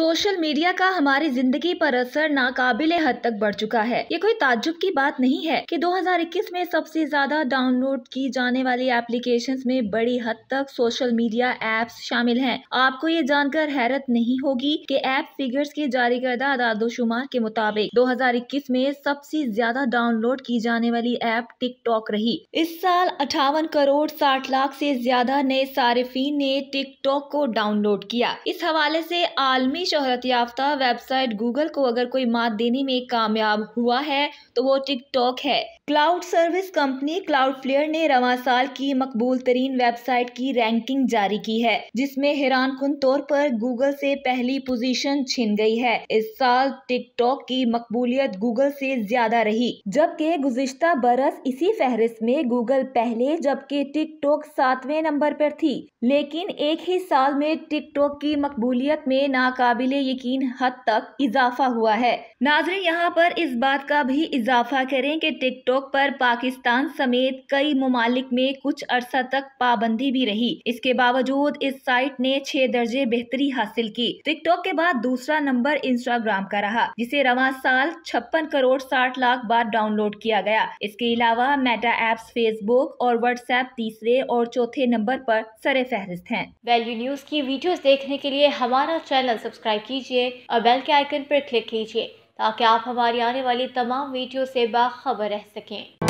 Social media का हमारी जिंदगी पर असर नाकाबिल हद तक बढ़ चुका है ये कोई ताजुब की बात नहीं है कि 2021 में सबसे ज्यादा डाउनलोड की जाने वाली एप्लीकेशन में बड़ी हद तक सोशल मीडिया एप्स शामिल हैं। आपको ये जानकर हैरत नहीं होगी कि ऐप फिगर्स के जारी करदा शुमार के मुताबिक 2021 में सबसे ज्यादा डाउनलोड की जाने वाली ऐप टिकटॉक रही इस साल अठावन करोड़ साठ लाख ऐसी ज्यादा नए सार्फिन ने टिकटॉक को डाउनलोड किया इस हवाले ऐसी आलमी शहरत याफ्ता वेबसाइट गूगल को अगर कोई मात देने में कामयाब हुआ है तो वो टिकटॉक है cloud service company Cloudflare ने रवा साल की मकबूल तरीन वेबसाइट की रैंकिंग जारी की है जिसमें हैरान कन तौर पर गूगल से पहली पोजीशन छिन गई है इस साल टिकटॉक की मकबूलियत गूगल से ज्यादा रही जबकि गुजश्ता बरस इसी फहरिस्त में गूगल पहले जबकि टिकटॉक सातवें नंबर पर थी लेकिन एक ही साल में टिकटॉक की मकबूलियत में नाकार काबिल यकीन हद तक इजाफा हुआ है नाजरे यहाँ पर इस बात का भी इजाफा करें कि टिकटॉक पर पाकिस्तान समेत कई ममालिक में कुछ अरसा तक पाबंदी भी रही इसके बावजूद इस साइट ने छह दर्जे बेहतरी हासिल की टिकटॉक के बाद दूसरा नंबर इंस्टाग्राम का रहा जिसे रवा साल छप्पन करोड़ साठ लाख बार डाउनलोड किया गया इसके अलावा मेटा एप्स फेसबुक और व्हाट्सएप तीसरे और चौथे नंबर पर सरे फहरिस्त हैं वैल्यू न्यूज की वीडियोस देखने के लिए हमारा चैनल सब्सक्राइब सब्सक्राइब कीजिए और बेल के आइकन पर क्लिक कीजिए ताकि आप हमारी आने वाली तमाम वीडियो से बाखबर रह सकें